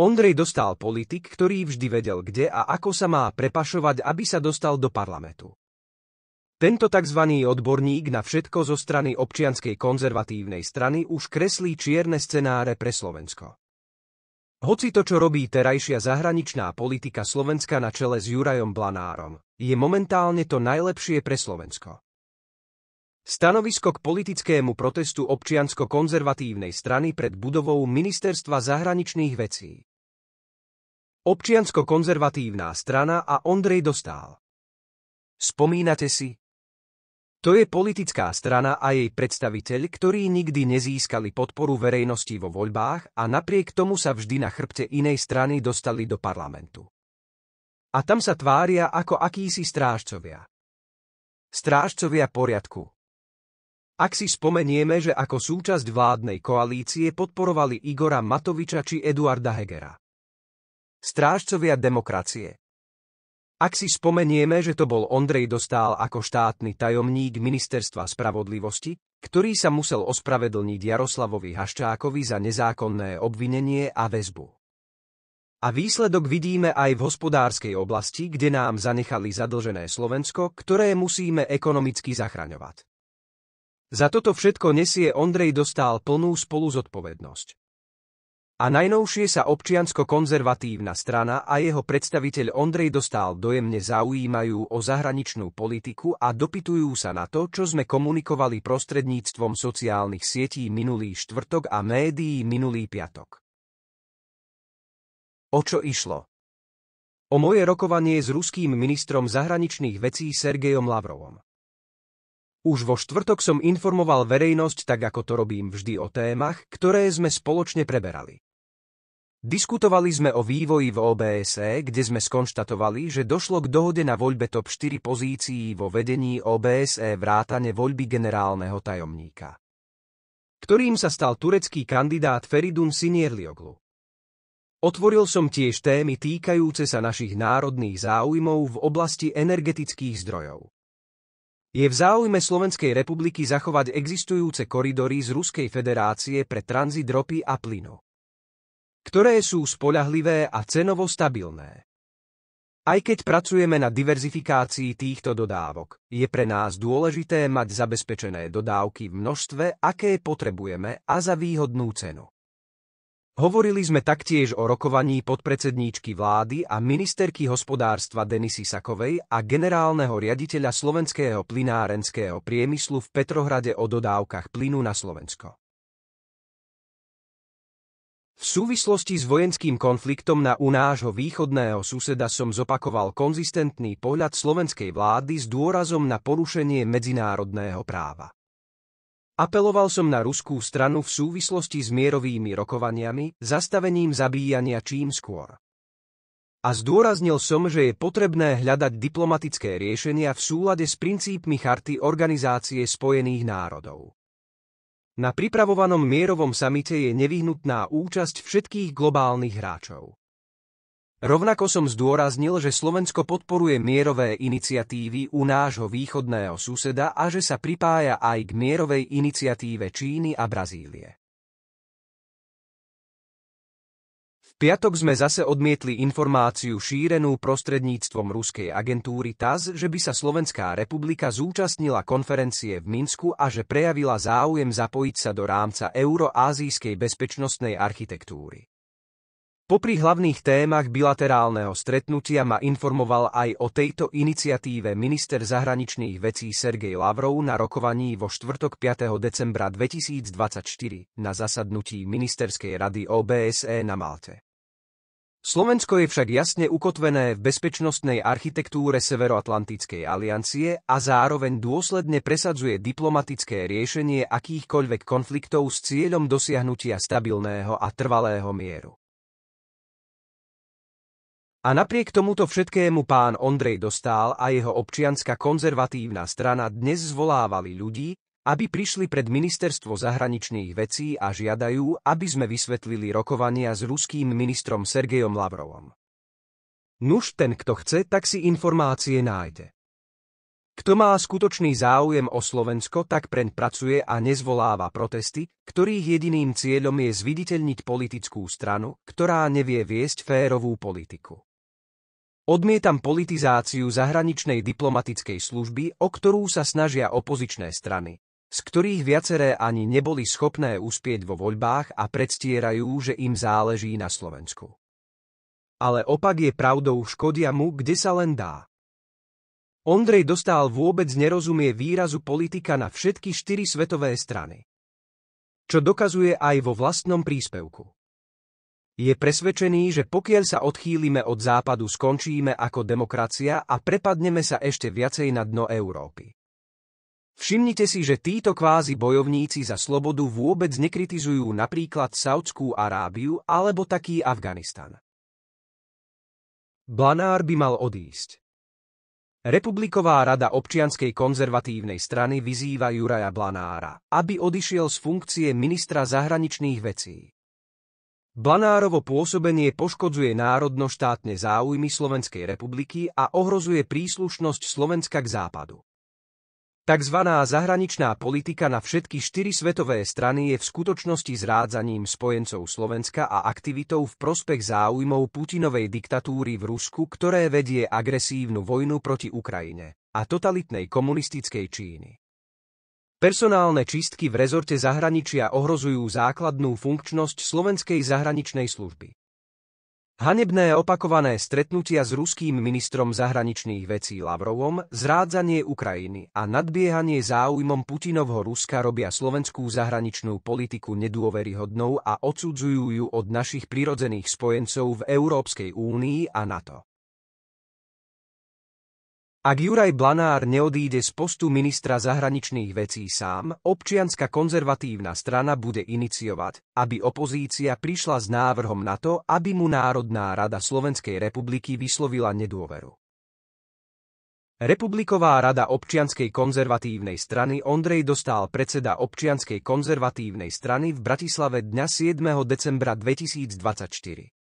Ondrej dostal politik, ktorý vždy vedel kde a ako sa má prepašovať, aby sa dostal do parlamentu. Tento tzv. odborník na všetko zo strany občianskej konzervatívnej strany už kreslí čierne scenáre pre Slovensko. Hoci to, čo robí terajšia zahraničná politika Slovenska na čele s Jurajom Blanárom, je momentálne to najlepšie pre Slovensko. Stanovisko k politickému protestu občiansko-konzervatívnej strany pred budovou Ministerstva zahraničných vecí Občiansko-konzervatívna strana a Ondrej dostal. Spomínate si? To je politická strana a jej predstaviteľ, ktorí nikdy nezískali podporu verejnosti vo voľbách a napriek tomu sa vždy na chrbte inej strany dostali do parlamentu. A tam sa tvária ako akísi strážcovia. Strážcovia poriadku. Ak si spomenieme, že ako súčasť vládnej koalície podporovali Igora Matoviča či Eduarda Hegera. Strážcovia demokracie. Ak si spomenieme, že to bol Ondrej Dostál ako štátny tajomník Ministerstva spravodlivosti, ktorý sa musel ospravedlniť Jaroslavovi Haščákovi za nezákonné obvinenie a väzbu. A výsledok vidíme aj v hospodárskej oblasti, kde nám zanechali zadlžené Slovensko, ktoré musíme ekonomicky zachraňovať. Za toto všetko nesie Ondrej dostal plnú spoluzodpovednosť. A najnovšie sa občiansko-konzervatívna strana a jeho predstaviteľ Ondrej dostal dojemne zaujímajú o zahraničnú politiku a dopytujú sa na to, čo sme komunikovali prostredníctvom sociálnych sietí minulý štvrtok a médií minulý piatok. O čo išlo? O moje rokovanie s ruským ministrom zahraničných vecí Sergejom Lavrovom. Už vo štvrtok som informoval verejnosť tak, ako to robím vždy o témach, ktoré sme spoločne preberali. Diskutovali sme o vývoji v OBSE, kde sme skonštatovali, že došlo k dohode na voľbe top 4 pozícií vo vedení OBSE vrátane voľby generálneho tajomníka, ktorým sa stal turecký kandidát Feridun Sinierlioglu. Otvoril som tiež témy týkajúce sa našich národných záujmov v oblasti energetických zdrojov. Je v záujme Slovenskej republiky zachovať existujúce koridory z Ruskej federácie pre tranzit ropy a plynu ktoré sú spoľahlivé a cenovo stabilné. Aj keď pracujeme na diverzifikácii týchto dodávok, je pre nás dôležité mať zabezpečené dodávky v množstve, aké potrebujeme a za výhodnú cenu. Hovorili sme taktiež o rokovaní podpredsedníčky vlády a ministerky hospodárstva Denisy Sakovej a generálneho riaditeľa slovenského plinárenského priemyslu v Petrohrade o dodávkach plynu na Slovensko. V súvislosti s vojenským konfliktom na u nášho východného suseda som zopakoval konzistentný pohľad slovenskej vlády s dôrazom na porušenie medzinárodného práva. Apeloval som na ruskú stranu v súvislosti s mierovými rokovaniami, zastavením zabíjania čím skôr. A zdôraznil som, že je potrebné hľadať diplomatické riešenia v súlade s princípmi Charty Organizácie spojených národov. Na pripravovanom mierovom samite je nevyhnutná účasť všetkých globálnych hráčov. Rovnako som zdôraznil, že Slovensko podporuje mierové iniciatívy u nášho východného suseda a že sa pripája aj k mierovej iniciatíve Číny a Brazílie. piatok sme zase odmietli informáciu šírenú prostredníctvom ruskej agentúry TAS, že by sa Slovenská republika zúčastnila konferencie v Minsku a že prejavila záujem zapojiť sa do rámca euroázijskej bezpečnostnej architektúry. Popri hlavných témach bilaterálneho stretnutia ma informoval aj o tejto iniciatíve minister zahraničných vecí Sergej Lavrov na rokovaní vo štvrtok 5. decembra 2024 na zasadnutí ministerskej rady OBSE na Malte. Slovensko je však jasne ukotvené v bezpečnostnej architektúre Severoatlantickej aliancie a zároveň dôsledne presadzuje diplomatické riešenie akýchkoľvek konfliktov s cieľom dosiahnutia stabilného a trvalého mieru. A napriek tomuto všetkému pán Ondrej Dostal a jeho občianska konzervatívna strana dnes zvolávali ľudí, aby prišli pred ministerstvo zahraničných vecí a žiadajú, aby sme vysvetlili rokovania s ruským ministrom Sergejom Lavrovom. Nuž ten, kto chce, tak si informácie nájde. Kto má skutočný záujem o Slovensko, tak preň pracuje a nezvoláva protesty, ktorých jediným cieľom je zviditeľniť politickú stranu, ktorá nevie viesť férovú politiku. Odmietam politizáciu zahraničnej diplomatickej služby, o ktorú sa snažia opozičné strany, z ktorých viaceré ani neboli schopné uspieť vo voľbách a predstierajú, že im záleží na Slovensku. Ale opak je pravdou škodia mu, kde sa len dá. Ondrej dostal vôbec nerozumie výrazu politika na všetky štyri svetové strany. Čo dokazuje aj vo vlastnom príspevku. Je presvedčený, že pokiaľ sa odchýlime od západu, skončíme ako demokracia a prepadneme sa ešte viacej na dno Európy. Všimnite si, že títo kvázi bojovníci za slobodu vôbec nekritizujú napríklad Saudskú Arábiu alebo taký Afganistan. Blanár by mal odísť. Republiková rada občianskej konzervatívnej strany vyzýva Juraja Blanára, aby odišiel z funkcie ministra zahraničných vecí. Blanárovo pôsobenie poškodzuje národno-štátne záujmy Slovenskej republiky a ohrozuje príslušnosť Slovenska k západu. Takzvaná zahraničná politika na všetky štyri svetové strany je v skutočnosti zrádzaním spojencov Slovenska a aktivitou v prospech záujmov Putinovej diktatúry v Rusku, ktoré vedie agresívnu vojnu proti Ukrajine a totalitnej komunistickej Číny. Personálne čistky v rezorte zahraničia ohrozujú základnú funkčnosť slovenskej zahraničnej služby. Hanebné opakované stretnutia s ruským ministrom zahraničných vecí Lavrovom, zrádzanie Ukrajiny a nadbiehanie záujmom Putinovho Ruska robia slovenskú zahraničnú politiku nedôveryhodnou a odsudzujú ju od našich prirodzených spojencov v Európskej únii a NATO. Ak Juraj Blanár neodíde z postu ministra zahraničných vecí sám, občianska konzervatívna strana bude iniciovať, aby opozícia prišla s návrhom na to, aby mu Národná rada Slovenskej republiky vyslovila nedôveru. Republiková rada občianskej konzervatívnej strany Ondrej dostal predseda občianskej konzervatívnej strany v Bratislave dňa 7. decembra 2024.